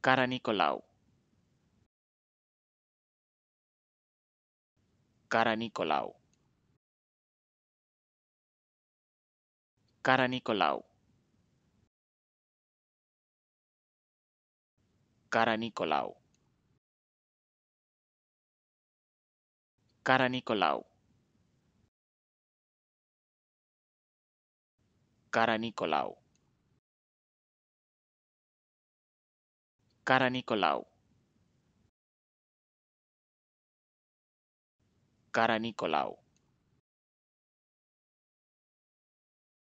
Cara Nicolau. Cara Nicolau. Cara Nicolau. Cara Nicolau. Cara Nicolau. Cara Nicolau. Kara Nicolau. Cara Nicolau.